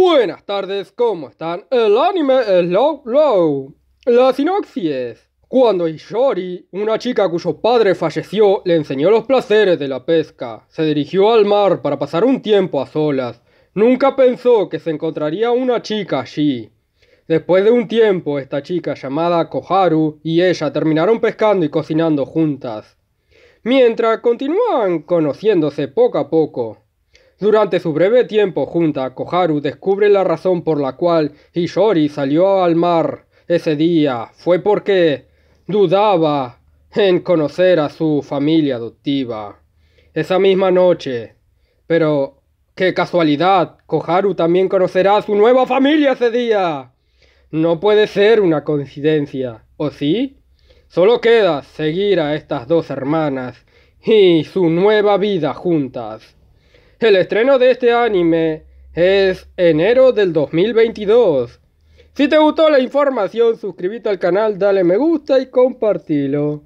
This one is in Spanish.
Buenas tardes, ¿cómo están? El anime es Low Low. La sinopsis Cuando Ishori, una chica cuyo padre falleció, le enseñó los placeres de la pesca, se dirigió al mar para pasar un tiempo a solas. Nunca pensó que se encontraría una chica allí. Después de un tiempo, esta chica llamada Koharu y ella terminaron pescando y cocinando juntas. Mientras continuaban conociéndose poco a poco. Durante su breve tiempo junta, Koharu descubre la razón por la cual Hishori salió al mar ese día. Fue porque dudaba en conocer a su familia adoptiva. Esa misma noche. Pero, qué casualidad, Koharu también conocerá a su nueva familia ese día. No puede ser una coincidencia, ¿o sí? Solo queda seguir a estas dos hermanas y su nueva vida juntas. El estreno de este anime es enero del 2022. Si te gustó la información, suscríbete al canal, dale me gusta y compartilo.